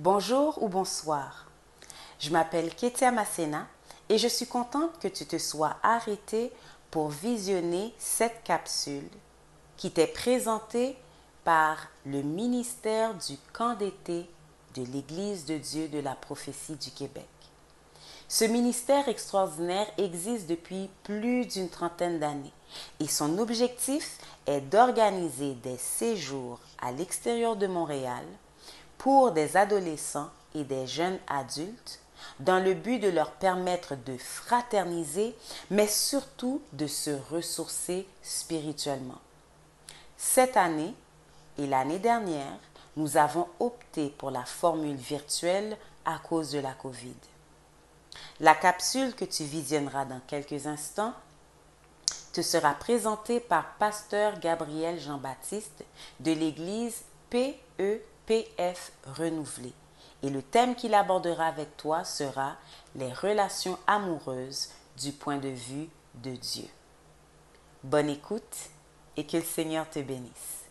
Bonjour ou bonsoir. Je m'appelle Ketia Massena et je suis contente que tu te sois arrêté pour visionner cette capsule qui t'est présentée par le ministère du camp d'été de l'Église de Dieu de la prophétie du Québec. Ce ministère extraordinaire existe depuis plus d'une trentaine d'années et son objectif est d'organiser des séjours à l'extérieur de Montréal pour des adolescents et des jeunes adultes dans le but de leur permettre de fraterniser, mais surtout de se ressourcer spirituellement. Cette année et l'année dernière, nous avons opté pour la formule virtuelle à cause de la COVID. La capsule que tu visionneras dans quelques instants te sera présentée par Pasteur Gabriel Jean-Baptiste de l'Église PE PF renouvelé. Et le thème qu'il abordera avec toi sera les relations amoureuses du point de vue de Dieu. Bonne écoute et que le Seigneur te bénisse.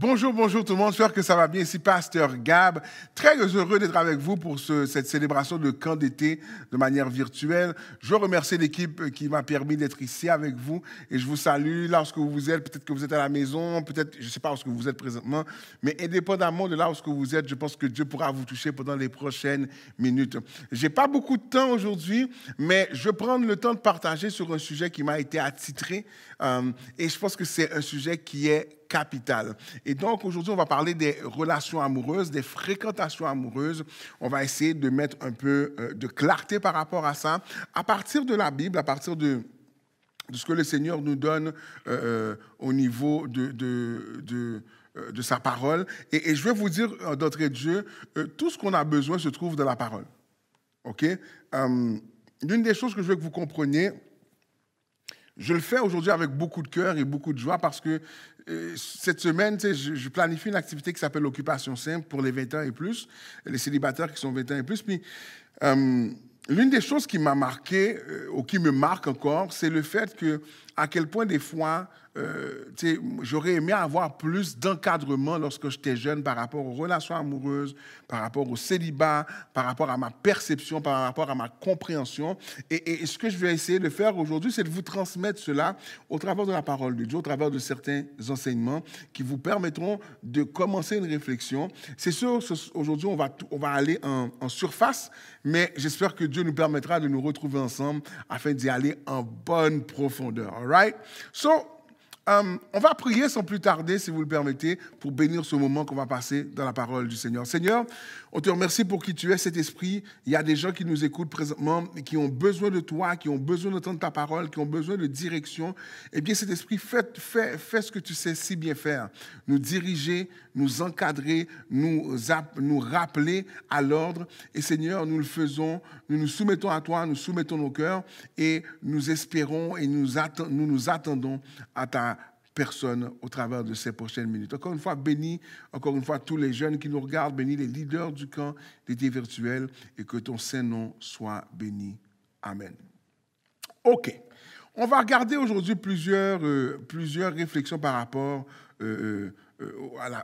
Bonjour, bonjour tout le monde. J'espère que ça va bien. Ici Pasteur Gab. Très heureux d'être avec vous pour cette célébration de camp d'été de manière virtuelle. Je remercie l'équipe qui m'a permis d'être ici avec vous et je vous salue là où vous êtes. Peut-être que vous êtes à la maison, peut-être, je ne sais pas où vous êtes présentement, mais indépendamment de là où vous êtes, je pense que Dieu pourra vous toucher pendant les prochaines minutes. J'ai pas beaucoup de temps aujourd'hui, mais je vais prendre le temps de partager sur un sujet qui m'a été attitré euh, et je pense que c'est un sujet qui est capital. Et donc aujourd'hui, on va parler des relations amoureuses, des fréquentations amoureuses. On va essayer de mettre un peu euh, de clarté par rapport à ça, à partir de la Bible, à partir de ce que le Seigneur nous donne euh, euh, au niveau de, de, de, sa parole. Et, je vais vous dire d'entrée de jeu, tout ce qu'on a besoin se trouve dans la parole. OK L'une des choses que je veux que vous compreniez, je le fais aujourd'hui avec beaucoup de cœur et beaucoup de joie parce que euh, cette semaine, tu sais, je, planifie une activité qui s'appelle l'occupation simple pour les 20 ans et plus, les célibataires qui sont 20 ans et plus. Puis, euh, l'une des choses qui m'a marqué, euh, ou qui me marque encore, c'est le fait que, à quel point des fois, euh, j'aurais aimé avoir plus d'encadrement lorsque j'étais jeune par rapport aux relations amoureuses, par rapport au célibat, par rapport à ma perception, par rapport à ma compréhension. Et, ce que je vais essayer de faire aujourd'hui, c'est de vous transmettre cela au travers de la parole de Dieu, au travers de certains enseignements qui vous permettront de commencer une réflexion. C'est sûr, aujourd'hui, on va, on va aller en, surface, mais j'espère que Dieu nous permettra de nous retrouver ensemble afin d'y aller en bonne profondeur. All right? So, euh, on va prier sans plus tarder, si vous le permettez, pour bénir ce moment qu'on va passer dans la parole du Seigneur. Seigneur, on te remercie pour qui tu es, cet esprit. Il y a des gens qui nous écoutent présentement, qui ont besoin de toi, qui ont besoin d'entendre ta parole, qui ont besoin de direction. Eh bien, cet esprit, fais, ce que tu sais si bien faire. Nous diriger, nous encadrer, nous, rappeler à l'ordre. Et Seigneur, nous le faisons. Nous nous soumettons à toi, nous soumettons nos cœurs et nous espérons et nous, nous, nous attendons à ta personnes au travers de ces prochaines minutes. Encore une fois, bénis, encore une fois, tous les jeunes qui nous regardent, bénis les leaders du camp d'été virtuel et que ton Saint-Nom soit béni. Amen. OK. On va regarder aujourd'hui plusieurs, euh, plusieurs réflexions par rapport euh, euh, euh,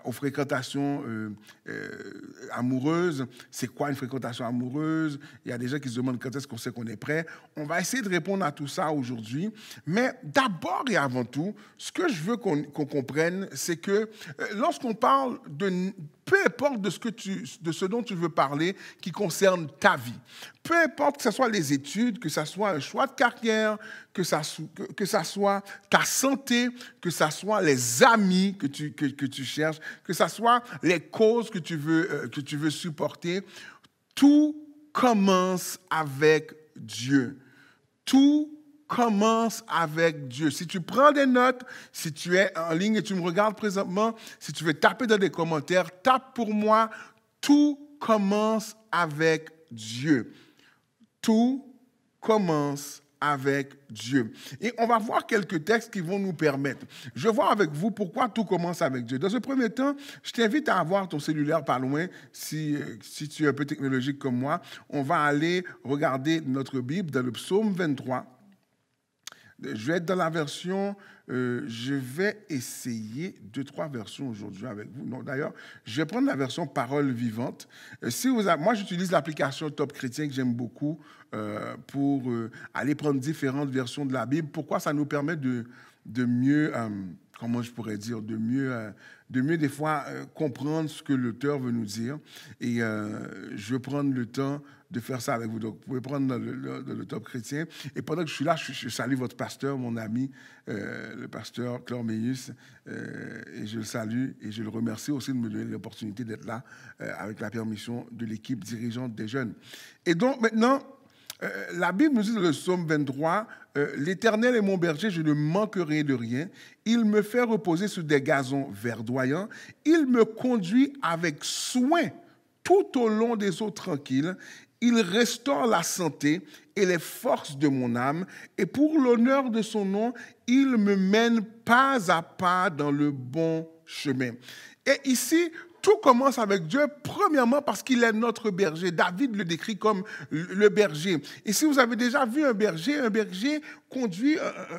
aux fréquentations euh, euh, amoureuses. C'est quoi une fréquentation amoureuse Il y a des gens qui se demandent quand est-ce qu'on sait qu'on est prêt. On va essayer de répondre à tout ça aujourd'hui. Mais d'abord et avant tout, ce que je veux qu'on comprenne, c'est que lorsqu'on parle de peu importe de ce, que tu, de ce dont tu veux parler qui concerne ta vie. Peu importe que ce soit les études, que ce soit un choix de carrière, que ce que, ça soit ta santé, que ce soit les amis que tu, que, tu cherches, que ce soit les causes que tu veux, euh, que tu veux supporter. Tout commence avec Dieu. Tout commence avec Dieu. Si tu prends des notes, si tu es en ligne et tu me regardes présentement, si tu veux taper dans les commentaires, tape pour moi, tout commence avec Dieu. Tout commence avec Dieu. Et on va voir quelques textes qui vont nous permettre. Je vois avec vous pourquoi tout commence avec Dieu. Dans ce premier temps, je t'invite à avoir ton cellulaire pas loin, si, euh, si tu es un peu technologique comme moi. On va aller regarder notre Bible dans le psaume 23. Je vais être dans la version, euh, je vais essayer deux, trois versions aujourd'hui avec vous. D'ailleurs, je vais prendre la version parole vivante. Euh, si vous moi, j'utilise l'application Top Chrétien que j'aime beaucoup euh, pour aller prendre différentes versions de la Bible. Pourquoi ça nous permet de, de mieux, comment je pourrais dire, de mieux de mieux des fois euh, comprendre ce que l'auteur veut nous dire. Et euh, je vais prendre le temps de faire ça avec vous. Donc, vous pouvez prendre le, top chrétien. Et pendant que je suis là, je, salue votre pasteur, mon ami, euh, le pasteur Clorméus, et je le salue et je le remercie aussi de me donner l'opportunité d'être là avec la permission de l'équipe dirigeante des jeunes. Et donc maintenant, euh, la Bible nous dit dans le psaume 23, euh, L'Éternel est mon berger, je ne manquerai de rien. Il me fait reposer sur des gazons verdoyants. Il me conduit avec soin tout au long des eaux tranquilles. Il restaure la santé et les forces de mon âme. Et pour l'honneur de son nom, il me mène pas à pas dans le bon chemin. Et ici, tout commence avec Dieu, premièrement parce qu'il est notre berger. David le décrit comme le berger. Et si vous avez déjà vu un berger, un berger conduit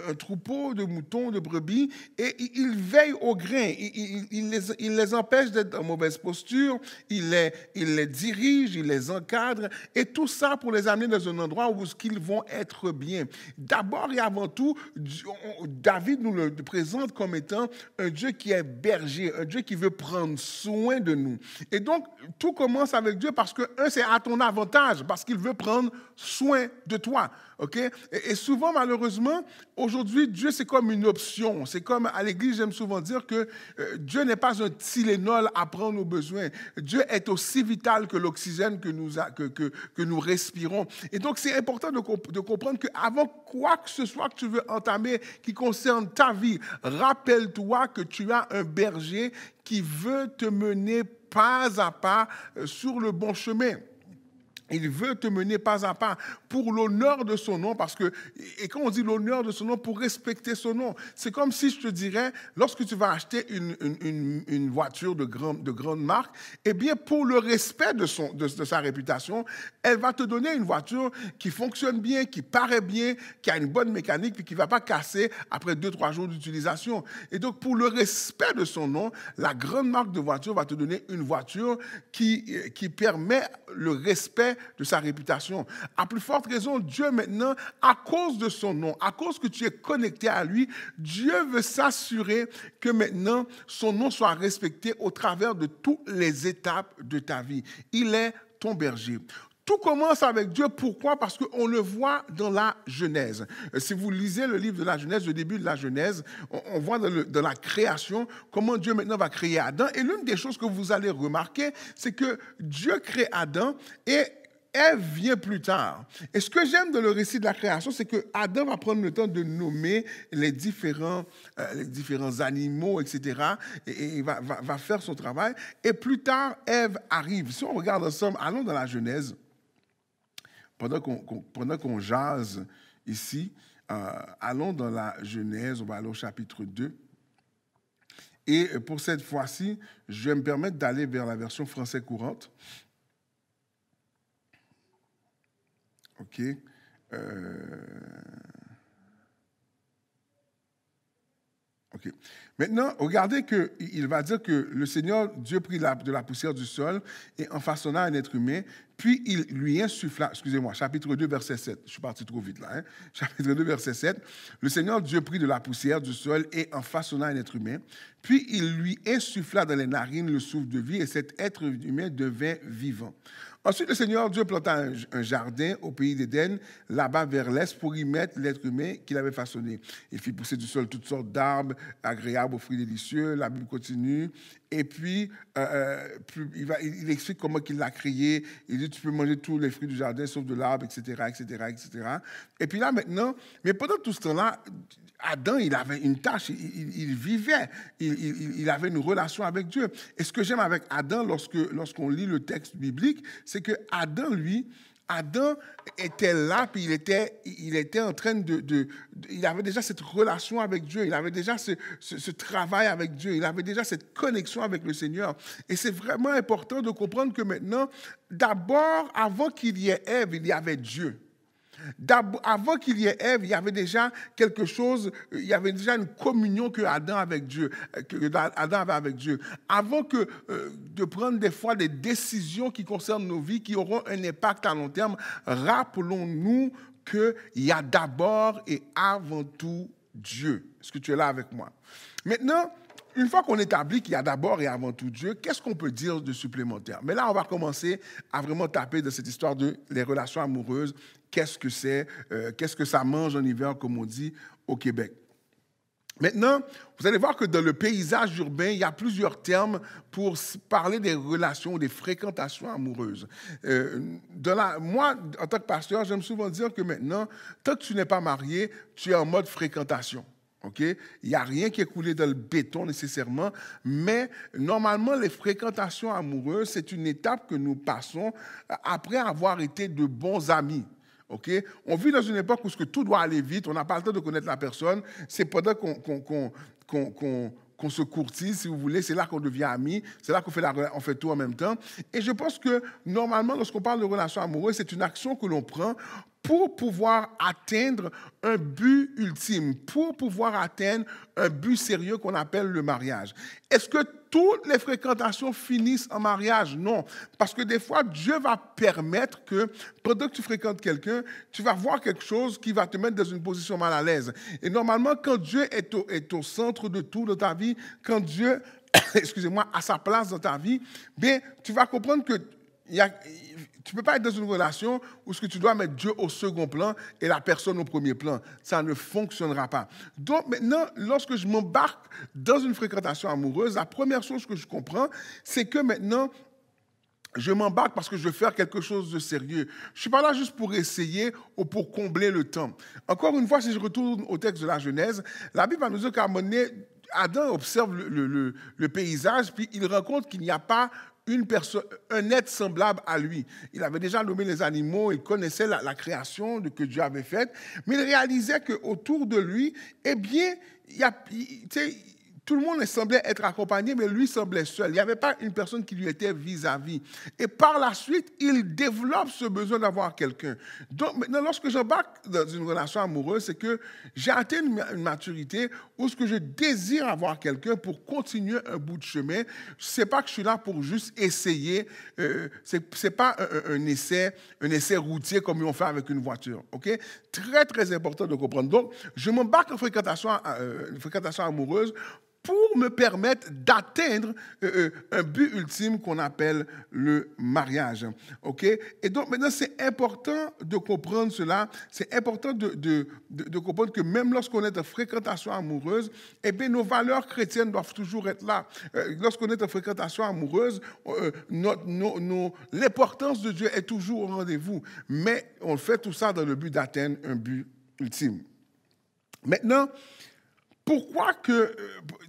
un, troupeau de moutons, de brebis, et il veille au grain. Il, les, empêche d'être en mauvaise posture, il les, dirige, il les encadre, et tout ça pour les amener dans un endroit où ils vont être bien. D'abord et avant tout, David nous le présente comme étant un Dieu qui est berger, un Dieu qui veut prendre soin de nous. Et donc, tout commence avec Dieu parce que, un, c'est à ton avantage, parce qu'il veut prendre soin de toi. OK? Et, souvent, malheureusement, aujourd'hui, Dieu, c'est comme une option. C'est comme à l'Église, j'aime souvent dire que euh, Dieu n'est pas un Tylenol à prendre nos besoins. Dieu est aussi vital que l'oxygène que nous, que, que, nous respirons. Et donc, c'est important de comprendre qu'avant quoi que ce soit que tu veux entamer qui concerne ta vie, rappelle-toi que tu as un berger qui veut te mener pas à pas euh, sur le bon chemin. Il veut te mener pas à pas pour l'honneur de son nom, parce que, et quand on dit l'honneur de son nom, pour respecter son nom, c'est comme si je te dirais, lorsque tu vas acheter une, voiture de, de grande marque, eh bien, pour le respect de, son, de, sa réputation, elle va te donner une voiture qui fonctionne bien, qui paraît bien, qui a une bonne mécanique, puis qui ne va pas casser après deux, trois jours d'utilisation. Et donc, pour le respect de son nom, la grande marque de voiture va te donner une voiture qui, qui permet le respect de sa réputation. À plus forte raison, Dieu maintenant, à cause de son nom, à cause que tu es connecté à lui, Dieu veut s'assurer que maintenant son nom soit respecté au travers de toutes les étapes de ta vie. Il est ton berger. Tout commence avec Dieu. Pourquoi Parce qu'on le voit dans la Genèse. Euh, si vous lisez le livre de la Genèse, le début de la Genèse, on, voit dans, dans la création comment Dieu maintenant va créer Adam. Et l'une des choses que vous allez remarquer, c'est que Dieu crée Adam et Ève vient plus tard. Et ce que j'aime dans le récit de la création, c'est que Adam va prendre le temps de nommer les différents, euh, les différents animaux, etc. Et, il va, faire son travail. Et plus tard, Ève arrive. Si on regarde ensemble, allons dans la Genèse, pendant qu'on qu'on jase ici, euh, allons dans la Genèse, on va aller au chapitre 2. Et pour cette fois-ci, je vais me permettre d'aller vers la version française courante. OK euh, OK. Maintenant, regardez qu'il va dire que le Seigneur, Dieu prit de la poussière du sol et en façonna un être humain, puis il lui insuffla, excusez-moi, chapitre 2, verset 7, je suis parti trop vite là, hein. chapitre 2, verset 7, le Seigneur, Dieu prit de la poussière du sol et en façonna un être humain, puis il lui insuffla dans les narines le souffle de vie et cet être humain devint vivant. Ensuite, le Seigneur Dieu planta un, jardin au pays d'Éden, là-bas vers l'est, pour y mettre l'être humain qu'il avait façonné. Il fit pousser du sol toutes sortes d'arbres agréables aux fruits délicieux. La Bible continue. Et puis, euh, euh, il, va, il, explique comment il l'a créé. Il dit, tu peux manger tous les fruits du jardin, sauf de l'arbre, etc., etc., etc. Et puis là, maintenant, mais pendant tout ce temps-là, Adam, il avait une tâche, il, vivait, il, avait une relation avec Dieu. Et ce que j'aime avec Adam, lorsque lorsqu'on lit le texte biblique, c'est que Adam, lui, Adam était là, puis il était, il était en train de, Il avait déjà cette relation avec Dieu, il avait déjà ce, ce, travail avec Dieu, il avait déjà cette connexion avec le Seigneur. Et c'est vraiment important de comprendre que maintenant, d'abord, avant qu'il y ait Ève, il y avait Dieu. Avant qu'il y ait Ève, il y avait déjà quelque chose, il y avait déjà une communion que Adam avec Dieu, euh, que Adam avait avec Dieu. Avant que euh, de prendre des fois des décisions qui concernent nos vies, qui auront un impact à long terme, rappelons-nous qu'il y a d'abord et avant tout Dieu. Est-ce que tu es là avec moi Maintenant, une fois qu'on établit qu'il y a d'abord et avant tout Dieu, qu'est-ce qu'on peut dire de supplémentaire Mais là, on va commencer à vraiment taper dans cette histoire de les relations amoureuses qu'est-ce que c'est, euh, qu'est-ce que ça mange en hiver, comme on dit au Québec. Maintenant, vous allez voir que dans le paysage urbain, il y a plusieurs termes pour parler des relations, des fréquentations amoureuses. Euh, la, moi, en tant que pasteur, j'aime souvent dire que maintenant, tant que tu n'es pas marié, tu es en mode fréquentation. Ok Il n'y a rien qui est coulé dans le béton nécessairement, mais normalement, les fréquentations amoureuses, c'est une étape que nous passons après avoir été de bons amis. Ok, On vit dans une époque où ce que tout doit aller vite, on n'a pas le temps de connaître la personne. C'est pendant qu'on se courtise, si vous voulez, c'est là qu'on devient ami, c'est là qu'on fait, la, on fait tout en même temps. Et je pense que normalement, lorsqu'on parle de relation amoureuse, c'est une action que l'on prend pour pouvoir atteindre un but ultime, pour pouvoir atteindre un but sérieux qu'on appelle le mariage. Est-ce que toutes les fréquentations finissent en mariage. Non. Parce que des fois, Dieu va permettre que, pendant que tu fréquentes quelqu'un, tu vas voir quelque chose qui va te mettre dans une position mal à l'aise. Et normalement, quand Dieu est au, centre de tout de ta vie, quand Dieu, excusez-moi, à sa place dans ta vie, bien, tu vas comprendre que tu ne peux pas être dans une relation où ce que tu dois mettre Dieu au second plan et la personne au premier plan. Ça ne fonctionnera pas. Donc maintenant, lorsque je m'embarque dans une fréquentation amoureuse, la première chose que je comprends, c'est que maintenant, je m'embarque parce que je veux faire quelque chose de sérieux. Je ne suis pas là juste pour essayer ou pour combler le temps. Encore une fois, si je retourne au texte de la Genèse, la Bible va nous dit qu'à Adam observe le, le, paysage, puis il rencontre qu'il n'y a pas personne, un être semblable à lui. Il avait déjà nommé les animaux, il connaissait la, création que Dieu avait faite, mais il réalisait qu'autour de lui, eh bien, il y a, tout le monde semblait être accompagné, mais lui semblait seul. Il n'y avait pas une personne qui lui était vis-à-vis. Et par la suite, il développe ce besoin d'avoir quelqu'un. Donc maintenant, lorsque j'embarque dans une relation amoureuse, c'est que j'ai atteint une maturité où ce que je désire avoir quelqu'un pour continuer un bout de chemin. C'est pas que je suis là pour juste essayer. Euh, ce c'est pas un, essai, un essai routier comme on fait avec une voiture. Ok Très très important de comprendre. Donc, je m'embarque en fréquentation, euh, fréquentation amoureuse pour me permettre d'atteindre euh, euh, un but ultime qu'on appelle le mariage. ok Et donc maintenant, c'est important de comprendre cela. C'est important de, comprendre que même lorsqu'on est en fréquentation amoureuse, eh bien, nos valeurs chrétiennes doivent toujours être là. Euh, lorsqu'on est en fréquentation amoureuse, l'importance de Dieu est toujours au rendez-vous. Mais on fait tout ça dans le but d'atteindre un but ultime. Maintenant, pourquoi que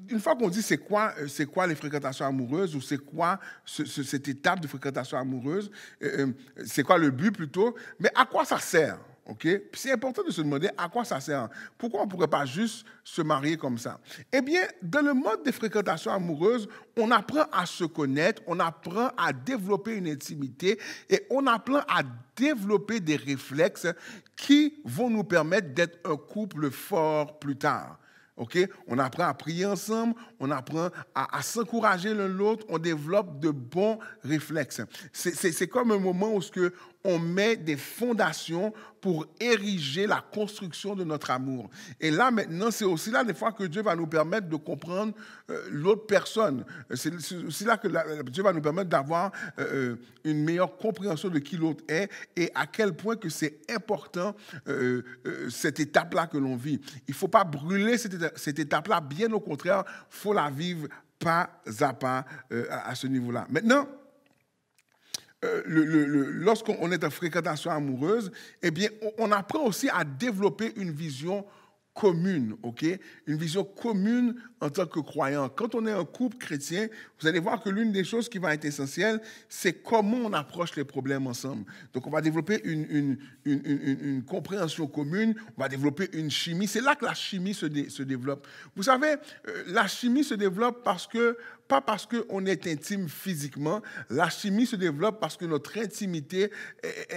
une fois qu'on dit c'est quoi, euh, c'est quoi les fréquentations amoureuses ou c'est quoi cette étape de fréquentation amoureuse, euh, euh, c'est quoi le but plutôt, mais à quoi ça sert ok C'est important de se demander à quoi ça sert. Pourquoi on ne pourrait pas juste se marier comme ça Eh bien, dans le mode des fréquentations amoureuses, on apprend à se connaître, on apprend à développer une intimité et on apprend à développer des réflexes qui vont nous permettre d'être un couple fort plus tard. OK? On apprend à prier ensemble, on apprend à, s'encourager l'un l'autre, on développe de bons réflexes. C'est comme un moment où ce que on met des fondations pour ériger la construction de notre amour. Et là, maintenant, c'est aussi là des fois que Dieu va nous permettre de comprendre euh, l'autre personne. C'est aussi là que Dieu va nous permettre d'avoir euh, euh, une meilleure compréhension de qui l'autre est et à quel point que c'est important cette étape-là que l'on vit. Il ne faut pas brûler cette, cette étape-là, bien au contraire, faut la vivre pas à pas euh, à, ce niveau-là. Maintenant, euh, lorsqu'on est en fréquentation amoureuse, eh bien, on, on apprend aussi à développer une vision commune, ok Une vision commune en tant que croyant. Quand on est un couple chrétien, vous allez voir que l'une des choses qui va être essentielle, c'est comment on approche les problèmes ensemble. Donc on va développer une, une, compréhension commune, on va développer une chimie. C'est là que la chimie se, se développe. Vous savez, euh, la chimie se développe parce que pas parce qu'on est intime physiquement. La chimie se développe parce que notre intimité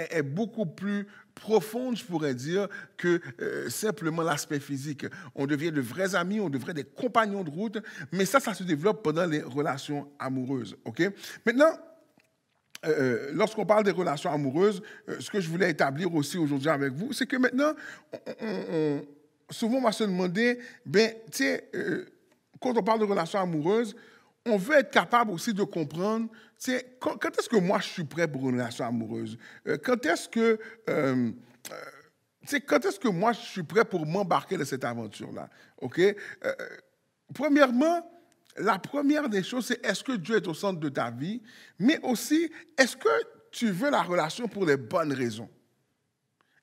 est beaucoup plus profonde, je pourrais dire, que euh, simplement l'aspect physique. On devient de vrais amis, on devient des compagnons de route, mais ça, ça se développe pendant les relations amoureuses. ok Maintenant, euh, euh, lorsqu'on parle des relations amoureuses, ce que je voulais établir aussi aujourd'hui avec vous, c'est que maintenant, souvent on va se demander, ben, tu quand on parle de relations amoureuses, on veut être capable aussi de comprendre c'est quand, est-ce que moi je suis prêt pour une relation amoureuse euh, Quand est-ce que. Euh, euh, quand est-ce que moi je suis prêt pour m'embarquer dans cette aventure-là OK Premièrement, la première des choses, c'est est-ce que Dieu est au centre de ta vie Mais aussi, est-ce que tu veux la relation pour les bonnes raisons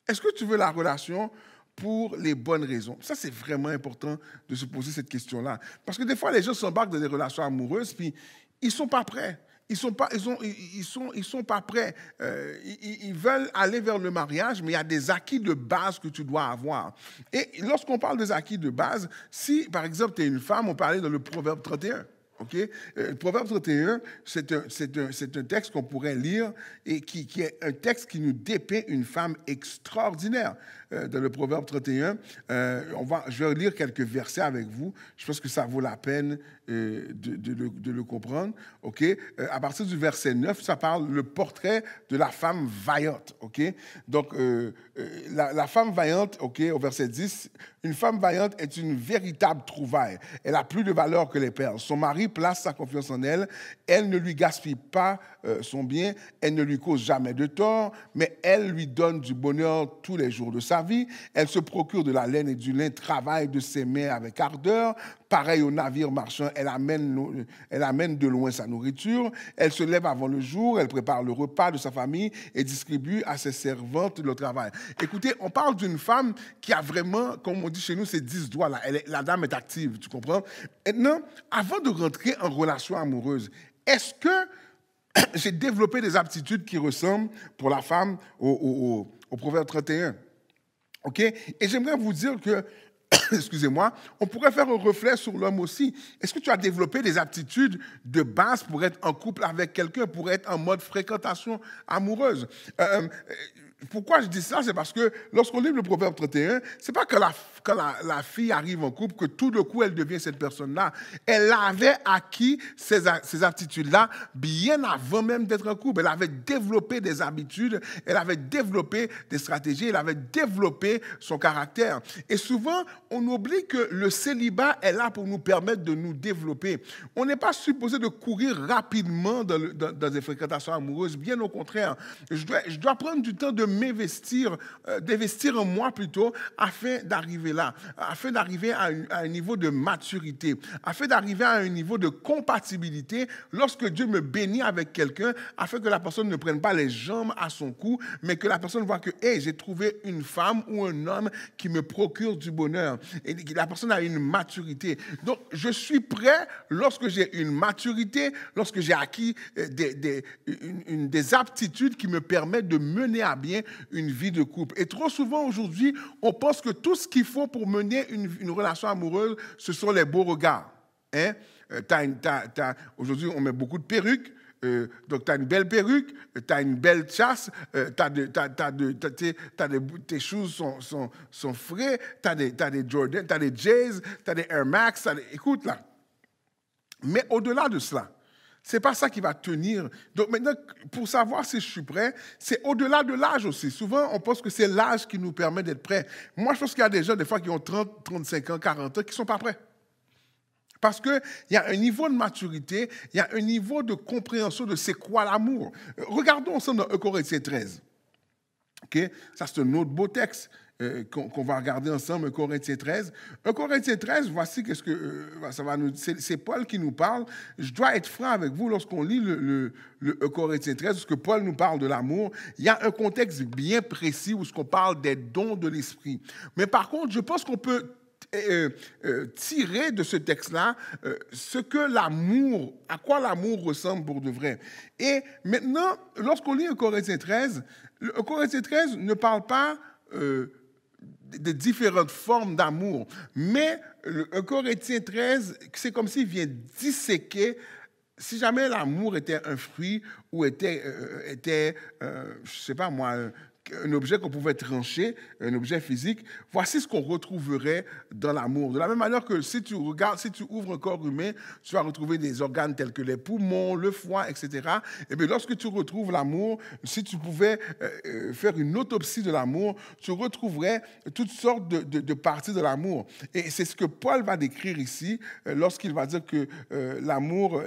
Est-ce que tu veux la relation pour les bonnes raisons. Ça, c'est vraiment important de se poser cette question-là. Parce que des fois, les gens s'embarquent dans des relations amoureuses, puis ils ne sont pas prêts. Ils sont pas, ils sont, ils sont, ils sont pas prêts. Euh, ils, ils, veulent aller vers le mariage, mais il y a des acquis de base que tu dois avoir. Et lorsqu'on parle des acquis de base, si par exemple tu es une femme, on parlait dans le Proverbe 31. Ok, euh, le Proverbe 31, c'est un, un, texte qu'on pourrait lire et qui, qui, est un texte qui nous dépeint une femme extraordinaire. Euh, dans le Proverbe 31, euh, on va, je vais lire quelques versets avec vous. Je pense que ça vaut la peine de, de, le, comprendre. Ok, à partir du verset 9, ça parle le portrait de la femme vaillante. Ok, Donc, la, femme vaillante, au verset 10, une femme vaillante est une véritable trouvaille. Elle a plus de valeur que les perles. Son mari place sa confiance en elle. Elle ne lui gaspille pas euh, son bien, elle ne lui cause jamais de tort, mais elle lui donne du bonheur tous les jours de sa vie, elle se procure de la laine et du lin, travaille de ses mains avec ardeur, pareil au navire marchand, elle amène, elle amène de loin sa nourriture, elle se lève avant le jour, elle prépare le repas de sa famille et distribue à ses servantes le travail. Écoutez, on parle d'une femme qui a vraiment, comme on dit chez nous, ses dix doigts là. la dame est active, tu comprends Maintenant, avant de rentrer en relation amoureuse, est-ce que j'ai développé des aptitudes qui ressemblent pour la femme au, proverbe 31. OK? Et j'aimerais vous dire que, excusez-moi, on pourrait faire un reflet sur l'homme aussi. Est-ce que tu as développé des aptitudes de base pour être en couple avec quelqu'un, pour être en mode fréquentation amoureuse? Euh, euh, pourquoi je dis ça C'est parce que lorsqu'on lit le Proverbe 31, c'est pas que la, quand la, fille arrive en couple que tout de coup elle devient cette personne-là. Elle avait acquis ces, attitudes là bien avant même d'être en couple. Elle avait développé des habitudes, elle avait développé des stratégies, elle avait développé son caractère. Et souvent, on oublie que le célibat est là pour nous permettre de nous développer. On n'est pas supposé de courir rapidement dans, dans, dans, des fréquentations amoureuses, bien au contraire. Je dois, je dois prendre du temps de m'investir, euh, d'investir en moi plutôt, afin d'arriver là, afin d'arriver à, un niveau de maturité, afin d'arriver à un niveau de compatibilité lorsque Dieu me bénit avec quelqu'un, afin que la personne ne prenne pas les jambes à son cou, mais que la personne voit que, hé, j'ai trouvé une femme ou un homme qui me procure du bonheur. Et la personne a une maturité. Donc, je suis prêt lorsque j'ai une maturité, lorsque j'ai acquis euh, des, des aptitudes qui me permettent de mener à bien une vie de couple. Et trop souvent aujourd'hui, on pense que tout ce qu'il faut pour mener une, une, relation amoureuse, ce sont les beaux regards. Hein? Euh, aujourd'hui, on met beaucoup de perruques. Euh, donc, tu as une belle perruque, tu as une belle chasse, euh, tes choses sont, sont, sont frais, tu as des, des Jordan, tu as des Jays, tu as des Air Max. Écoute là. Mais au-delà de cela, n'est pas ça qui va tenir. Donc maintenant, pour savoir si je suis prêt, c'est au-delà de l'âge aussi. Souvent, on pense que c'est l'âge qui nous permet d'être prêt. Moi, je pense qu'il y a des gens, des fois, qui ont 30, 35 ans, 40 ans, qui ne sont pas prêts. Parce qu'il y a un niveau de maturité, il y a un niveau de compréhension de c'est quoi l'amour. Regardons ensemble dans 13. Ok, Ça, c'est un autre beau texte. Euh, qu'on va regarder ensemble, 1 Corinthiens 13. 1 Corinthiens 13, voici qu'est-ce que euh, ça va nous C'est Paul qui nous parle. Je dois être franc avec vous lorsqu'on lit le, le, 1 Corinthiens 13, parce que Paul nous parle de l'amour. Il y a un contexte bien précis où ce qu'on parle des dons de l'esprit. Mais par contre, je pense qu'on peut euh, tirer de ce texte-là ce que l'amour, à quoi l'amour ressemble pour de vrai. Et maintenant, lorsqu'on lit 1 Corinthiens 13, le Corinthiens 13 ne parle pas de différentes formes d'amour. Mais 1 Corinthiens 13, c'est comme s'il vient disséquer si jamais l'amour était un fruit ou était, euh, euh, était euh, je ne sais pas moi, un objet qu'on pouvait trancher, un objet physique, voici ce qu'on retrouverait dans l'amour. De la même manière que si tu regardes, si tu ouvres un corps humain, tu vas retrouver des organes tels que les poumons, le foie, etc. Et bien lorsque tu retrouves l'amour, si tu pouvais euh, euh, faire une autopsie de l'amour, tu retrouverais toutes sortes de, parties de l'amour. Et c'est ce que Paul va décrire ici euh, lorsqu'il va dire que l'amour,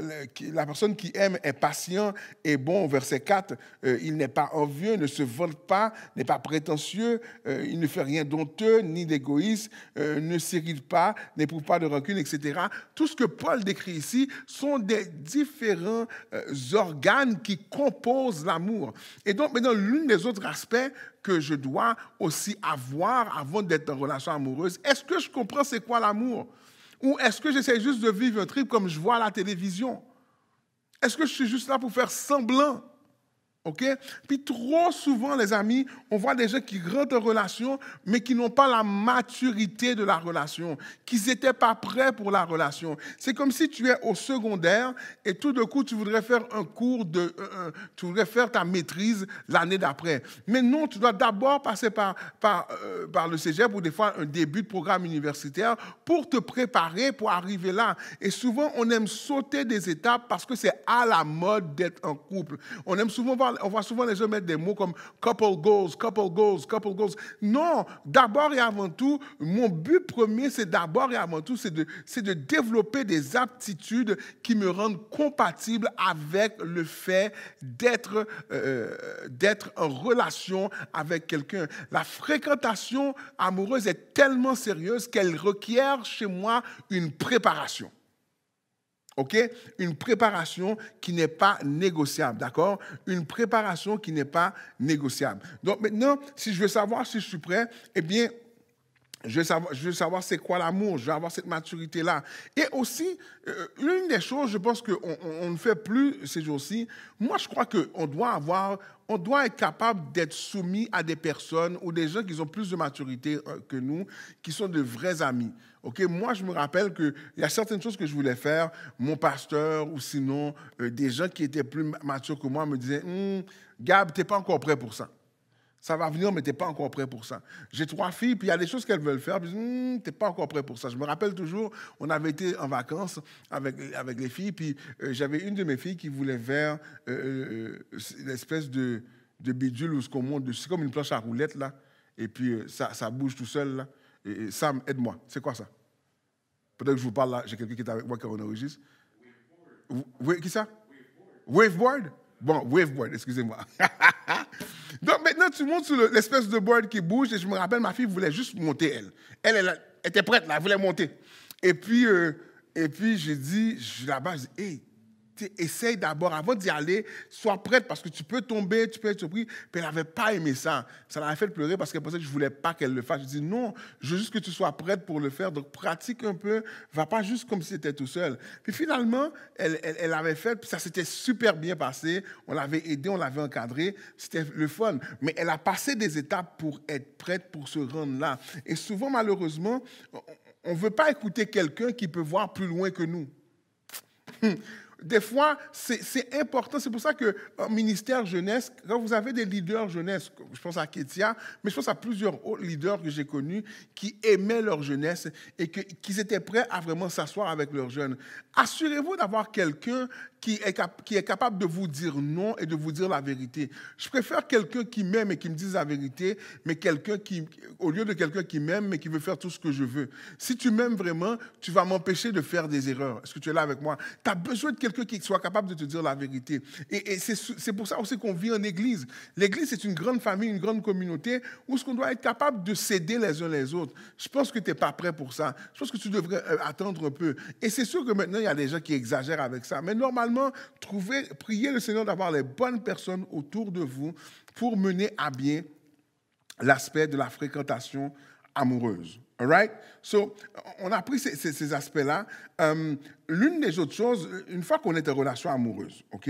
la personne qui aime est patient et bon, verset 4, il n'est pas envieux, ne se vole pas, n'est pas prétentieux, euh, il ne fait rien d'honteux ni d'égoïste, euh, ne s'irrite pas, n'éprouve pas de rancune, etc. Tout ce que Paul décrit ici sont des différents euh, organes qui composent l'amour. Et donc, maintenant, l'un des autres aspects que je dois aussi avoir avant d'être en relation amoureuse, est-ce que je comprends c'est quoi l'amour Ou est-ce que j'essaie juste de vivre un trip comme je vois à la télévision Est-ce que je suis juste là pour faire semblant OK Puis trop souvent, les amis, on voit des gens qui rentrent en relation, mais qui n'ont pas la maturité de la relation, qui n'étaient pas prêts pour la relation. C'est comme si tu es au secondaire et tout de coup, tu voudrais faire un cours de. Euh, euh, tu voudrais faire ta maîtrise l'année d'après. Mais non, tu dois d'abord passer par, par, euh, par le cégep ou des fois un début de programme universitaire pour te préparer pour arriver là. Et souvent, on aime sauter des étapes parce que c'est à la mode d'être en couple. On aime souvent voir on voit souvent les gens mettre des mots comme couple goals, couple goals, couple goals. Non, d'abord et avant tout, mon but premier, c'est d'abord et avant tout, c'est de, développer des aptitudes qui me rendent compatible avec le fait euh, euh, d'être en relation avec quelqu'un. La fréquentation amoureuse est tellement sérieuse qu'elle requiert chez moi une préparation. OK Une préparation qui n'est pas négociable, d'accord Une préparation qui n'est pas négociable. Donc maintenant, si je veux savoir si je suis prêt, eh bien, je veux savoir, c'est quoi l'amour, je veux avoir cette maturité-là. Et aussi, l'une euh, des choses, je pense qu'on on ne fait plus ces jours-ci, moi je crois qu'on doit avoir, on doit être capable d'être soumis à des personnes ou des gens qui ont plus de maturité euh, que nous, qui sont de vrais amis. Ok, Moi je me rappelle qu'il y a certaines choses que je voulais faire, mon pasteur ou sinon euh, des gens qui étaient plus matures que moi me disaient, hum, Gab, tu n'es pas encore prêt pour ça. Ça va venir, mais tu n'es pas encore prêt pour ça. J'ai trois filles, puis il y a des choses qu'elles veulent faire, puis hmm, tu n'es pas encore prêt pour ça. Je me rappelle toujours, on avait été en vacances avec, avec les filles, puis euh, j'avais une de mes filles qui voulait faire euh, euh, l'espèce euh, de, de bidule où ce qu'on monte dessus, comme une planche à roulettes, là, et puis euh, ça, ça, bouge tout seul, là. Et, Sam, aide-moi, c'est quoi ça Peut-être que je vous parle là, j'ai quelqu'un qui est avec moi qui enregistre. qui ça Waveboard Bon, waveboard, excusez-moi. Donc maintenant, tu montes sur l'espèce de board qui bouge. Et je me rappelle, ma fille voulait juste monter, elle. Elle, elle était prête, là, elle voulait monter. Et puis, euh, et puis j'ai dit, là-bas, je dis, hey, essaye d'abord, avant d'y aller, sois prête parce que tu peux tomber, tu peux être surpris. Puis elle n'avait pas aimé ça. Ça l'avait fait pleurer parce qu'elle pensait que je ne voulais pas qu'elle le fasse. Je dis non, je veux juste que tu sois prête pour le faire. Donc pratique un peu, va pas juste comme si tu étais tout seul. Puis finalement, elle, elle, avait fait, ça s'était super bien passé. On l'avait aidé, on l'avait encadré. C'était le fun. Mais elle a passé des étapes pour être prête pour se rendre là. Et souvent, malheureusement, on ne veut pas écouter quelqu'un qui peut voir plus loin que nous. Hum. Des fois, c'est important. C'est pour ça que euh, ministère jeunesse, quand vous avez des leaders jeunesse, je pense à Ketia, mais je pense à plusieurs autres leaders que j'ai connus qui aimaient leur jeunesse et qui étaient prêts à vraiment s'asseoir avec leurs jeunes. Assurez-vous d'avoir quelqu'un qui est, qui est capable de vous dire non et de vous dire la vérité. Je préfère quelqu'un qui m'aime et qui me dise la vérité, mais quelqu'un qui, au lieu de quelqu'un qui m'aime mais qui veut faire tout ce que je veux. Si tu m'aimes vraiment, tu vas m'empêcher de faire des erreurs. Est-ce que tu es là avec moi? Tu as besoin de quelqu'un qui soit capable de te dire la vérité. Et, c'est pour ça aussi qu'on vit en Église. L'Église, c'est une grande famille, une grande communauté où ce qu'on doit être capable de s'aider les uns les autres. Je pense que tu n'es pas prêt pour ça. Je pense que tu devrais euh, attendre un peu. Et c'est sûr que maintenant, il y a des gens qui exagèrent avec ça. Mais normalement, trouver, priez le Seigneur d'avoir les bonnes personnes autour de vous pour mener à bien l'aspect de la fréquentation amoureuse. All right? So, on a pris ces, aspects-là. Euh, l'une des autres choses, une fois qu'on est en relation amoureuse, OK?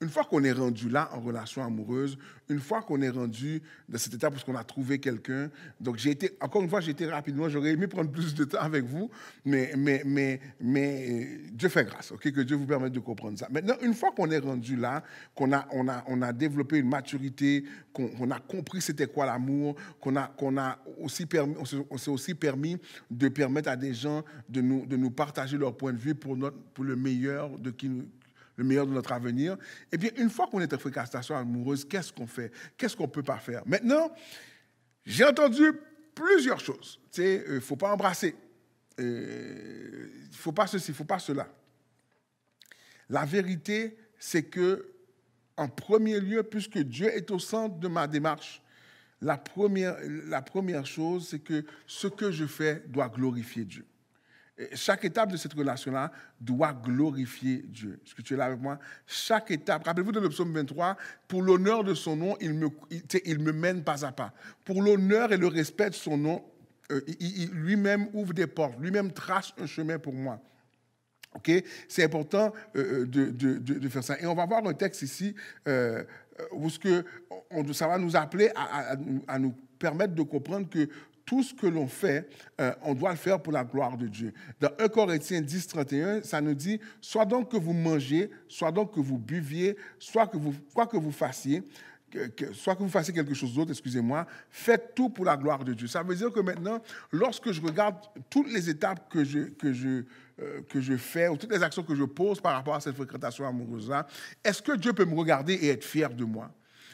Une fois qu'on est rendu là en relation amoureuse, une fois qu'on est rendu dans cet état parce qu'on a trouvé quelqu'un, donc j'ai été, encore une fois, j'ai été rapidement, j'aurais aimé prendre plus de temps avec vous, mais, mais, mais, mais euh, Dieu fait grâce, ok, que Dieu vous permette de comprendre ça. Maintenant, une fois qu'on est rendu là, qu'on a, on a, on a développé une maturité, qu'on a compris c'était quoi l'amour, qu'on a, qu'on a aussi permis, on s'est aussi permis de permettre à des gens de nous, de nous partager leur point de vue pour, notre, pour le meilleur de qui nous, le meilleur de notre avenir. Et bien, une fois qu'on est en fréquentation amoureuse, qu'est-ce qu'on fait Qu'est-ce qu'on ne peut pas faire Maintenant, j'ai entendu plusieurs choses. Tu sais, il euh, ne faut pas embrasser. Il euh, ne faut pas ceci, il ne faut pas cela. La vérité, c'est que, en premier lieu, puisque Dieu est au centre de ma démarche, la première, la première chose, c'est que ce que je fais doit glorifier Dieu. Chaque étape de cette relation-là doit glorifier Dieu. Est-ce que tu es là avec moi Chaque étape, rappelez-vous de le 23, pour l'honneur de son nom, il me, il, me mène pas à pas. Pour l'honneur et le respect de son nom, euh, il lui-même ouvre des portes, lui-même trace un chemin pour moi. Ok? C'est important euh, euh, de, faire ça. Et on va voir un texte ici où ce que, on, ça va nous appeler à, à nous permettre de comprendre que tout ce que l'on fait, euh, on doit le faire pour la gloire de Dieu. Dans 1 Corinthiens 10, 31, ça nous dit, soit donc que vous mangez, soit donc que vous buviez, soit que vous, quoi que vous fassiez, soit que vous fassiez quelque chose d'autre, excusez-moi, faites tout pour la gloire de Dieu. Ça veut dire que maintenant, lorsque je regarde toutes les étapes que je, que je, euh, que je fais ou toutes les actions que je pose par rapport à cette fréquentation amoureuse-là, est-ce que Dieu peut me regarder et être fier de moi?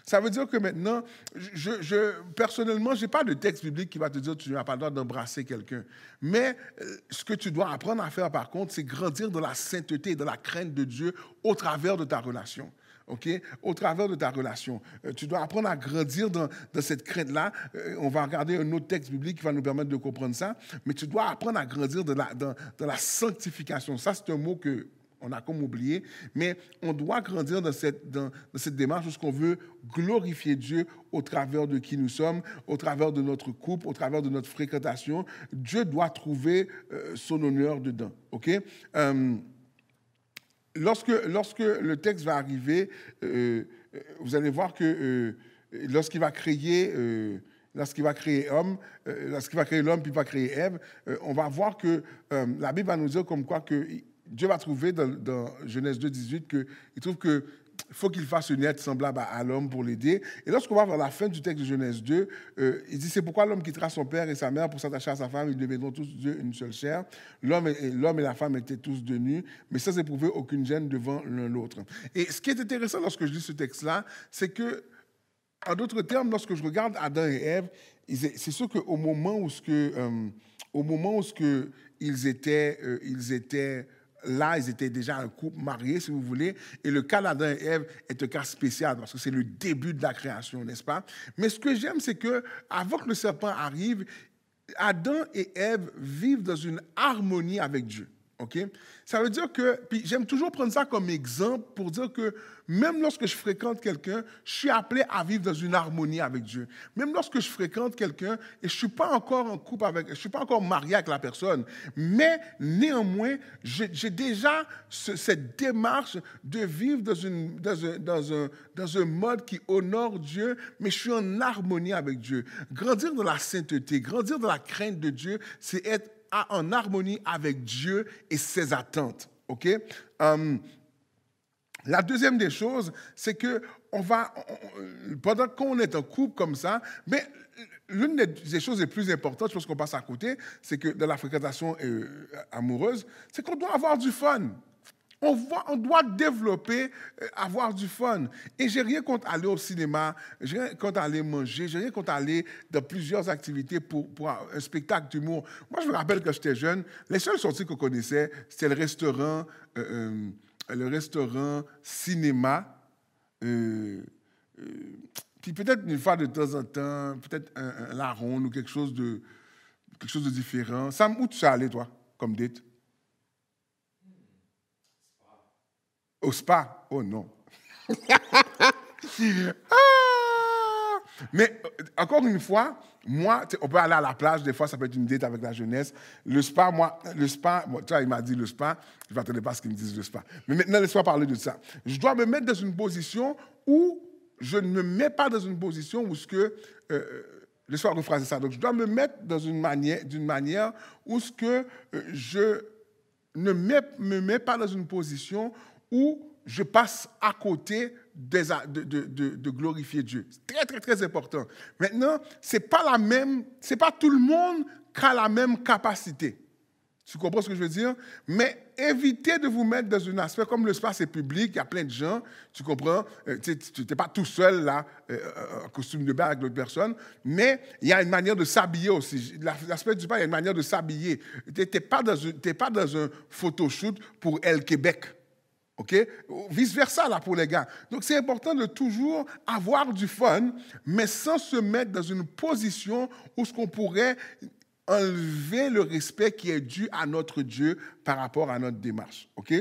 Ça veut dire que maintenant, je, personnellement, je n'ai pas de texte biblique qui va te dire que tu n'as pas le droit d'embrasser quelqu'un. Mais euh, ce que tu dois apprendre à faire, par contre, c'est grandir dans la sainteté et dans la crainte de Dieu au travers de ta relation. ok? Au travers de ta relation. Euh, tu dois apprendre à grandir dans, cette crainte-là. Euh, on va regarder un autre texte biblique qui va nous permettre de comprendre ça. Mais tu dois apprendre à grandir la, dans la sanctification. Ça, c'est un mot que on a comme oublié, mais on doit grandir dans cette, dans, cette démarche parce qu'on veut glorifier Dieu au travers de qui nous sommes, au travers de notre couple, au travers de notre fréquentation. Dieu doit trouver euh, son honneur dedans. OK euh, lorsque, lorsque le texte va arriver, euh, vous allez voir que lorsqu'il va créer lorsqu'il va créer homme, lorsqu'il va créer l'homme, puis il va créer Ève, on va voir que la Bible va nous dire comme quoi que Dieu va trouver dans, Genèse 2, 18 qu'il trouve que faut qu'il fasse une aide semblable à, l'homme pour l'aider. Et lorsqu'on va vers la fin du texte de Genèse 2, euh, il dit, c'est pourquoi l'homme quittera son père et sa mère pour s'attacher à sa femme, ils deviendront tous deux une seule chair. L'homme et, l'homme et la femme étaient tous deux nus, mais sans éprouver aucune gêne devant l'un l'autre. Et ce qui est intéressant lorsque je lis ce texte-là, c'est que, en d'autres termes, lorsque je regarde Adam et Ève, c'est sûr qu'au moment où ce que... Euh, au moment où ce que ils étaient, euh, ils étaient là, ils étaient déjà un couple marié, si vous voulez. Et le cas d'Adam et Ève est un cas spécial parce que c'est le début de la création, n'est-ce pas? Mais ce que j'aime, c'est que avant que le serpent arrive, Adam et Ève vivent dans une harmonie avec Dieu. OK? Ça veut dire que, puis j'aime toujours prendre ça comme exemple pour dire que même lorsque je fréquente quelqu'un, je suis appelé à vivre dans une harmonie avec Dieu. Même lorsque je fréquente quelqu'un et je ne suis pas encore en couple avec, je suis pas encore marié avec la personne, mais néanmoins, j'ai déjà cette démarche de vivre dans, une, dans, un, dans, un, dans un mode qui honore Dieu, mais je suis en harmonie avec Dieu. Grandir dans la sainteté, grandir dans la crainte de Dieu, c'est être en harmonie avec Dieu et ses attentes. OK hum, la deuxième des choses, c'est que on va, pendant qu'on est en couple comme ça, mais l'une des choses les plus importantes, je pense qu'on passe à côté, c'est que dans la fréquentation euh, amoureuse, c'est qu'on doit avoir du fun. On, on doit développer, euh, avoir du fun. Et j'ai rien contre aller au cinéma, j'ai rien contre aller manger, j'ai rien contre aller dans plusieurs activités pour, un spectacle d'humour. Moi, je me rappelle que j'étais jeune, les seules sorties qu'on connaissait, c'était le restaurant, euh, euh, le restaurant cinéma. qui peut-être une fois de temps en temps, peut-être un, la ronde ou quelque chose de, quelque chose de différent. Sam, où tu es allé, toi, comme date? Au spa Oh non. Ah! Mais euh, encore une fois, moi, on peut aller à la plage, des fois ça peut être une date avec la jeunesse. Le spa, moi, le spa, bon, tu vois, il m'a dit le spa, je ne m'attendais pas à ce qu'il me dise le spa. Mais maintenant, laisse-moi parler de ça. Je dois me mettre dans une position où je ne me mets pas dans une position où ce que. Euh, euh, laisse le soir rephraser ça. Donc, je dois me mettre dans une manière, d'une manière où ce que je ne me mets pas dans une position où je passe à côté de, glorifier Dieu. C'est très, très, très important. Maintenant, ce n'est pas, la même, pas tout le monde qui a la même capacité. Tu comprends ce que je veux dire? Mais évitez de vous mettre dans un aspect, comme l'espace est public, il y a plein de gens, tu comprends? Euh, tu n'es pas tout seul là, euh, euh, en costume de bain avec d'autres personnes, mais il y a une manière de s'habiller aussi. L'aspect du pas, il y a une manière de s'habiller. Tu n'es pas, dans un, pas dans un photoshoot pour El Québec. OK Vice-versa, là, pour les gars. Donc, c'est important de toujours avoir du fun, mais sans se mettre dans une position où ce qu'on pourrait enlever le respect qui est dû à notre Dieu par rapport à notre démarche. OK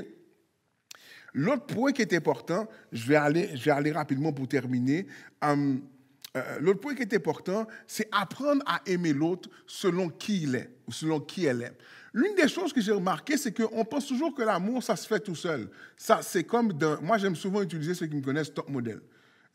L'autre point qui est important, je vais aller, je aller rapidement pour terminer. Hum, euh, l'autre point qui est important, c'est apprendre à aimer l'autre selon qui il est ou selon qui elle est. L'une des choses que j'ai remarqué, c'est qu'on pense toujours que l'amour, ça se fait tout seul. Ça, c'est comme de... Moi, j'aime souvent utiliser ceux qui me connaissent top model.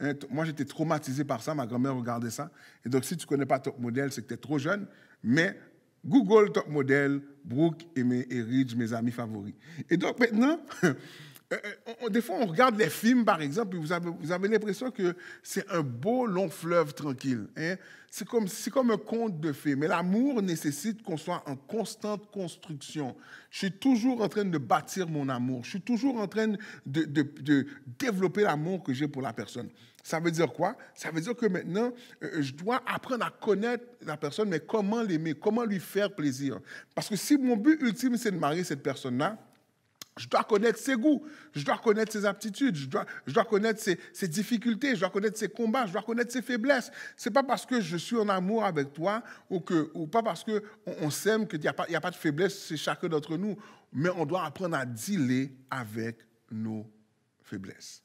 Hein, moi, j'étais traumatisé par ça. Ma grand-mère regardait ça. Et donc, si tu ne connais pas top model, c'est que tu es trop jeune. Mais Google top model, Brooke et, et Ridge, mes amis favoris. Et donc, maintenant, Euh, euh, des fois, on regarde les films, par exemple, et vous avez, l'impression que c'est un beau long fleuve tranquille. Hein. C'est comme, un conte de fées. Mais l'amour nécessite qu'on soit en constante construction. Je suis toujours en train de bâtir mon amour. Je suis toujours en train de développer l'amour que j'ai pour la personne. Ça veut dire quoi Ça veut dire que maintenant, euh, je dois apprendre à connaître la personne, mais comment l'aimer, comment lui faire plaisir. Parce que si mon but ultime, c'est de marier cette personne-là, je dois connaître ses goûts, je dois connaître ses aptitudes, je dois, je dois connaître ses, difficultés, je dois connaître ses combats, je dois connaître ses faiblesses. Ce n'est pas parce que je suis en amour avec toi ou, que, ou pas parce qu'on on, s'aime qu'il n'y a, pas, a pas de faiblesse chez chacun d'entre nous, mais on doit apprendre à dealer avec nos faiblesses.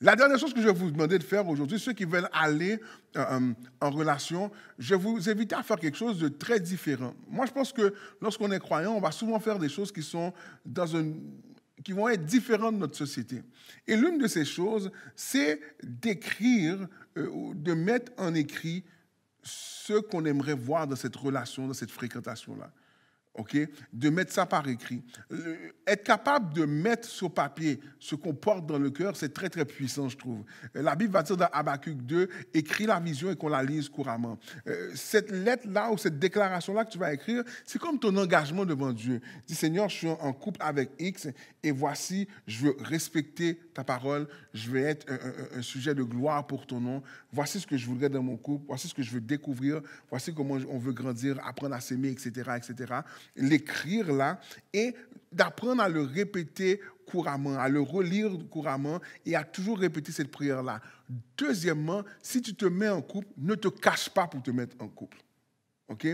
La dernière chose que je vais vous demander de faire aujourd'hui, ceux qui veulent aller euh, euh, en relation, je vais vous invite à faire quelque chose de très différent. Moi, je pense que lorsqu'on est croyant, on va souvent faire des choses qui sont dans un, qui vont être différentes de notre société. Et l'une de ces choses, c'est d'écrire, euh, de mettre en écrit ce qu'on aimerait voir dans cette relation, dans cette fréquentation-là. Okay? de mettre ça par écrit. être capable de mettre sur papier ce qu'on porte dans le cœur, c'est très, très puissant, je trouve. Euh, la Bible va dire dans Habakkuk 2, écris la vision et qu'on la lise couramment. Euh, cette lettre-là ou cette déclaration-là que tu vas écrire, c'est comme ton engagement devant Dieu. Dis, Seigneur, je suis en couple avec X et voici, je veux respecter ta parole, je veux être un, un sujet de gloire pour ton nom. Voici ce que je voudrais dans mon couple, voici ce que je veux découvrir, voici comment on veut grandir, apprendre à s'aimer, etc., etc l'écrire là et d'apprendre à le répéter couramment, à le relire couramment et à toujours répéter cette prière-là. Deuxièmement, si tu te mets en couple, ne te cache pas pour te mettre en couple. OK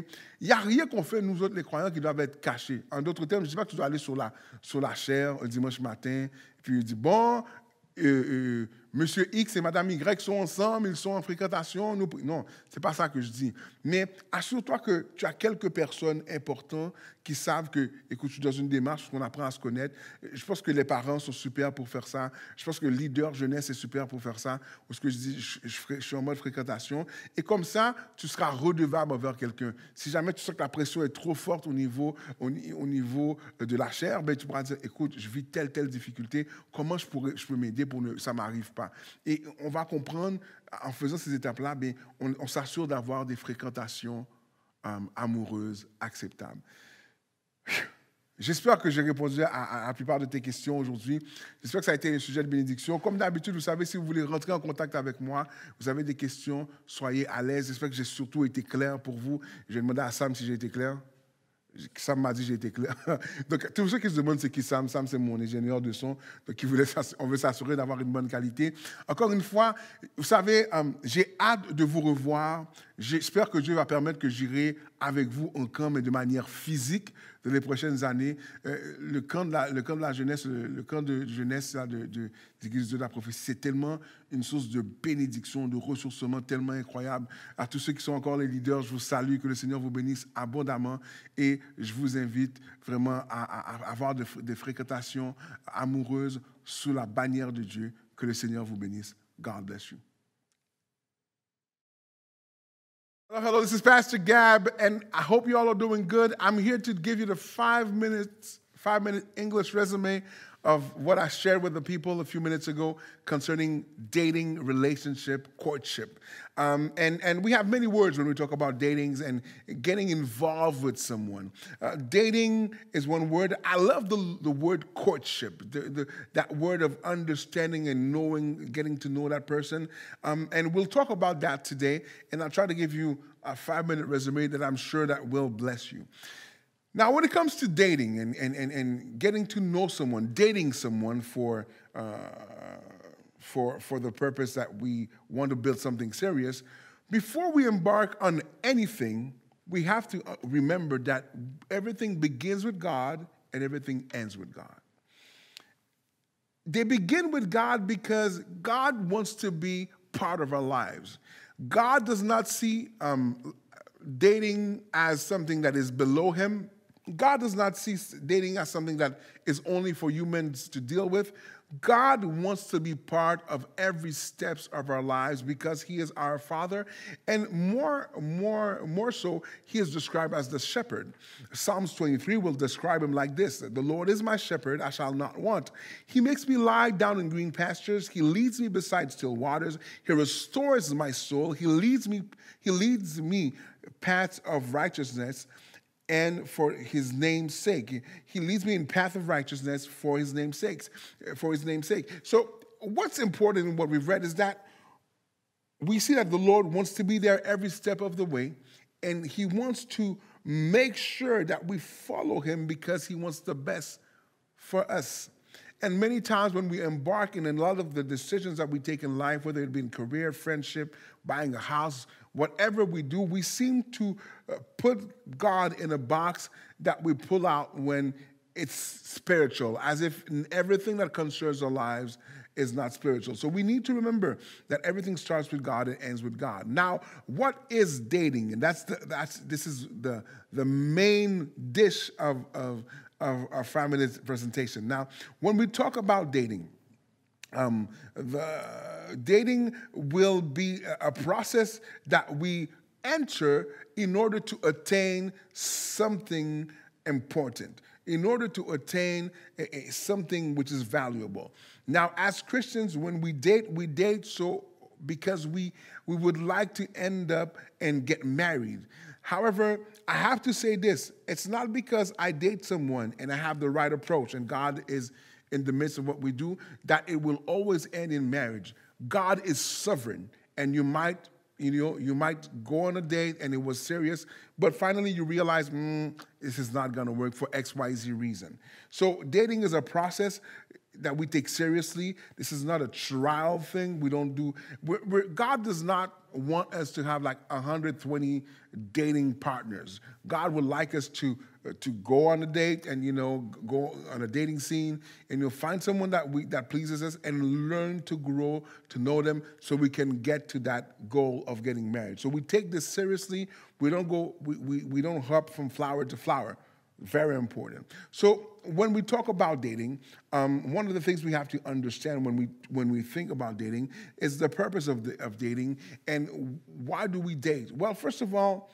Il n'y a rien qu'on fait, nous autres, les croyants, qui doivent être cachés. En d'autres termes, je ne dis pas que tu dois aller sur la, sur la chair un dimanche matin, puis tu dis, bon, euh, euh Monsieur X et Madame Y sont ensemble, ils sont en fréquentation. Non, ce n'est pas ça que je dis. Mais assure-toi que tu as quelques personnes importantes qui savent que, écoute, je suis dans une démarche qu'on apprend à se connaître. Je pense que les parents sont super pour faire ça. Je pense que le leader jeunesse est super pour faire ça. ce que je dis, je, suis en mode fréquentation. Et comme ça, tu seras redevable envers quelqu'un. Si jamais tu sens que la pression est trop forte au niveau, au, niveau euh, de la chair, ben, tu pourras dire, écoute, je vis telle, telle difficulté. Comment je, pourrais, je peux m'aider pour que ça ne m'arrive pas? Et on va comprendre, en faisant ces étapes-là, ben, on, s'assure d'avoir des fréquentations euh, amoureuses acceptables. J'espère que j'ai répondu à, la plupart de tes questions aujourd'hui. J'espère que ça a été un sujet de bénédiction. Comme d'habitude, vous savez, si vous voulez rentrer en contact avec moi, vous avez des questions, soyez à l'aise. J'espère que j'ai surtout été clair pour vous. Je vais demander à Sam si j'ai été clair. Sam m'a dit j'ai été clair. Donc, tous ceux qui se demandent c'est qui Sam, Sam c'est mon ingénieur de son. Donc, voulait, on veut s'assurer d'avoir une bonne qualité. Encore une fois, vous savez, euh, j'ai hâte de vous revoir. J'espère que Dieu va permettre que j'irai avec vous en camp, mais de manière physique dans les prochaines années, euh, le, camp de la, le camp de la jeunesse, le, camp de jeunesse de, l'Église de la prophétie, c'est tellement une source de bénédiction, de ressourcement tellement incroyable. À tous ceux qui sont encore les leaders, je vous salue, que le Seigneur vous bénisse abondamment et je vous invite vraiment à, avoir des fréquentations amoureuses sous la bannière de Dieu. Que le Seigneur vous bénisse. God bless you. Well, hello, this is Pastor Gab, and I hope you all are doing good. I'm here to give you the five minutes, five minute English resume of what I shared with the people a few minutes ago concerning dating, relationship, courtship. Um, and, and we have many words when we talk about datings and getting involved with someone. Uh, dating is one word. I love the, the word courtship, the, the, that word of understanding and knowing, getting to know that person. Um, and we'll talk about that today. And I'll try to give you a five minute resume that I'm sure that will bless you. Now, when it comes to dating and, and, and, and getting to know someone, dating someone for, uh, for, for the purpose that we want to build something serious, before we embark on anything, we have to uh, remember that everything begins with God and everything ends with God. They begin with God because God wants to be part of our lives. God does not see um, dating as something that is below Him, God does not see dating as something that is only for humans to deal with. God wants to be part of every steps of our lives because he is our father and more more more so he is described as the shepherd. Psalms 23 will describe him like this, the Lord is my shepherd I shall not want. He makes me lie down in green pastures, he leads me beside still waters, he restores my soul, he leads me he leads me paths of righteousness and for his name's sake. He leads me in path of righteousness for his name's sake, for his name's sake. So what's important in what we've read is that we see that the Lord wants to be there every step of the way, and he wants to make sure that we follow him because he wants the best for us. And many times when we embark in a lot of the decisions that we take in life, whether it be in career, friendship, buying a house, whatever we do, we seem to uh, put God in a box that we pull out when it's spiritual, as if everything that concerns our lives is not spiritual. So we need to remember that everything starts with God and ends with God. Now, what is dating? And that's the, that's this is the the main dish of of of our family's presentation. Now, when we talk about dating, um, the dating will be a process that we enter in order to attain something important, in order to attain a, a, something which is valuable. Now, as Christians, when we date, we date so because we, we would like to end up and get married. However, I have to say this it's not because I date someone and I have the right approach and God is in the midst of what we do that it will always end in marriage. God is sovereign and you might you know you might go on a date and it was serious but finally you realize mm, this is not going to work for xyz reason so dating is a process that we take seriously. This is not a trial thing. We don't do, we're, we're, God does not want us to have like 120 dating partners. God would like us to uh, to go on a date and you know go on a dating scene and you'll find someone that we that pleases us and learn to grow to know them so we can get to that goal of getting married so we take this seriously we don't go we, we, we don't hop from flower to flower very important. So when we talk about dating, um, one of the things we have to understand when we when we think about dating is the purpose of the, of dating and why do we date? Well, first of all,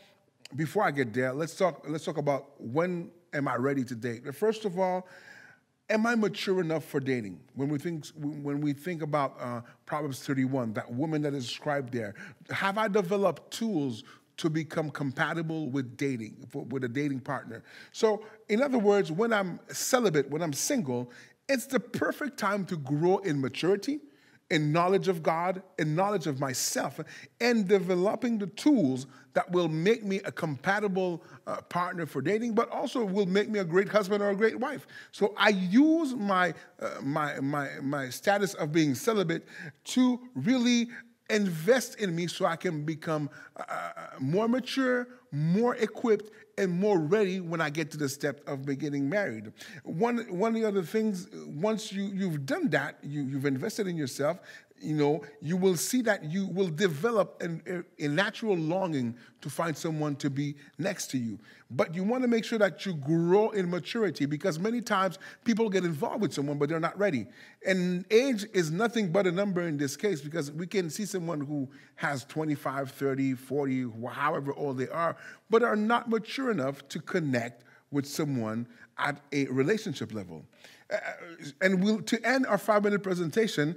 before I get there, let's talk let's talk about when am I ready to date? First of all, am I mature enough for dating? When we think when we think about uh, Proverbs 31, that woman that is described there, have I developed tools to become compatible with dating, for, with a dating partner. So, in other words, when I'm celibate, when I'm single, it's the perfect time to grow in maturity, in knowledge of God, in knowledge of myself, and developing the tools that will make me a compatible uh, partner for dating, but also will make me a great husband or a great wife. So I use my uh, my my my status of being celibate to really invest in me so I can become uh, uh, more mature, more equipped, and more ready when I get to the step of getting married. One, one of the other things, once you, you've done that, you, you've invested in yourself, you know, you will see that you will develop an, a natural longing to find someone to be next to you. But you want to make sure that you grow in maturity because many times people get involved with someone, but they're not ready. And age is nothing but a number in this case because we can see someone who has 25, 30, 40, however old they are, but are not mature enough to connect with someone at a relationship level. Uh, uh and we'll, to end our five minute presentation,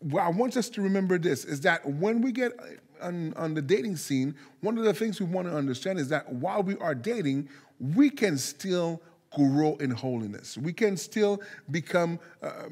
well, I want us to remember this is that when we get on, on the dating scene, one of the things we want to understand is that while we are dating, we can still grow in holiness. We can still become, uh,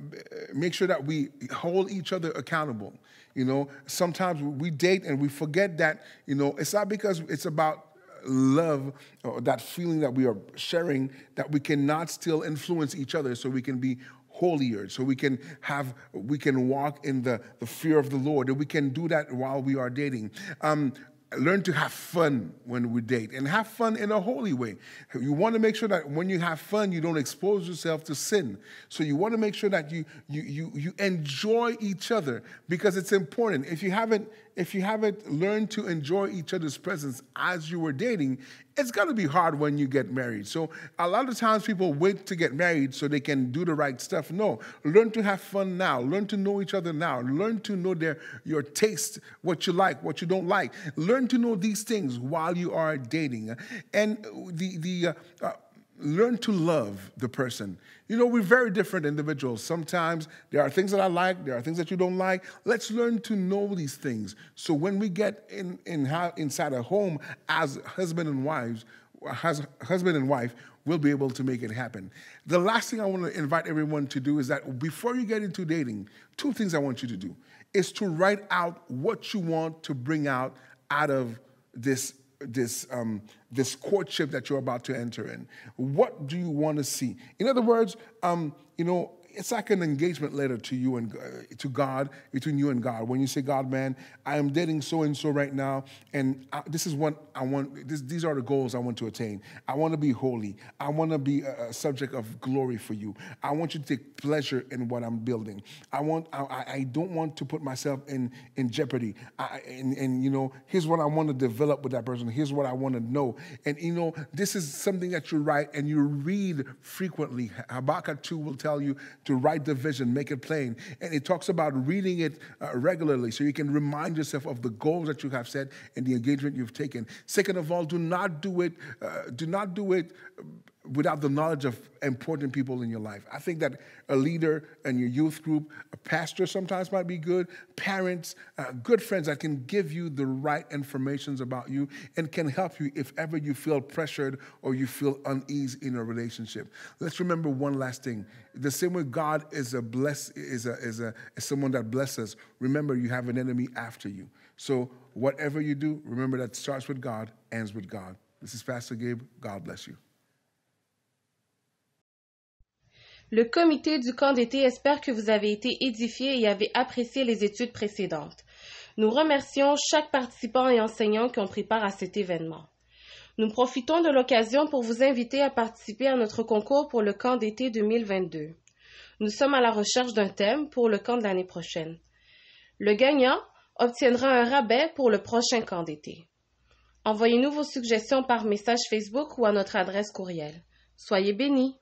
make sure that we hold each other accountable. You know, sometimes we date and we forget that, you know, it's not because it's about love or that feeling that we are sharing that we cannot still influence each other so we can be holier so we can have we can walk in the, the fear of the lord and we can do that while we are dating um, learn to have fun when we date and have fun in a holy way. You want to make sure that when you have fun, you don't expose yourself to sin. So you want to make sure that you you you, you enjoy each other because it's important. If you haven't if you haven't learned to enjoy each other's presence as you were dating, it's gonna be hard when you get married. So, a lot of times people wait to get married so they can do the right stuff. No, learn to have fun now. Learn to know each other now. Learn to know their, your taste, what you like, what you don't like. Learn to know these things while you are dating. And the, the uh, uh, learn to love the person. You know, we're very different individuals. Sometimes there are things that I like, there are things that you don't like. Let's learn to know these things. So when we get in, in inside a home as husband and wives, as husband and wife, we'll be able to make it happen. The last thing I want to invite everyone to do is that before you get into dating, two things I want you to do is to write out what you want to bring out out of this this um, this courtship that you're about to enter in? What do you want to see? In other words, um, you know, it's like an engagement letter to you and uh, to God, between you and God. When you say, God, man, I am dating so and so right now, and I, this is what I want, this, these are the goals I want to attain. I want to be holy. I want to be a, a, subject of glory for you. I want you to take pleasure in what I'm building. I want, I, I don't want to put myself in, in jeopardy. I, and, and, you know, here's what I want to develop with that person. Here's what I want to know. And, you know, this is something that you write and you read frequently. Habakkuk 2 will tell you to write the vision, make it plain. And it talks about reading it uh, regularly so you can remind yourself of the goals that you have set and the engagement you've taken. Second of all, do not do it, uh, do not do it without the knowledge of important people in your life. I think that a leader in your youth group, a pastor sometimes might be good, parents, uh, good friends that can give you the right informations about you and can help you if ever you feel pressured or you feel unease in a relationship. Let's remember one last thing. The same way God is a bless is a is a is someone that blesses, remember you have an enemy after you. So whatever you do, remember that starts with God, ends with God. This is Pastor Gabe. God bless you. Le comité du camp d'été espère que vous avez été édifié et avez apprécié les études précédentes. Nous remercions chaque participant et enseignant qui ont pris part à cet événement. Nous profitons de l'occasion pour vous inviter à participer à notre concours pour le camp d'été 2022. Nous sommes à la recherche d'un thème pour le camp de l'année prochaine. Le gagnant obtiendra un rabais pour le prochain camp d'été. Envoyez-nous vos suggestions par message Facebook ou à notre adresse courriel. Soyez bénis!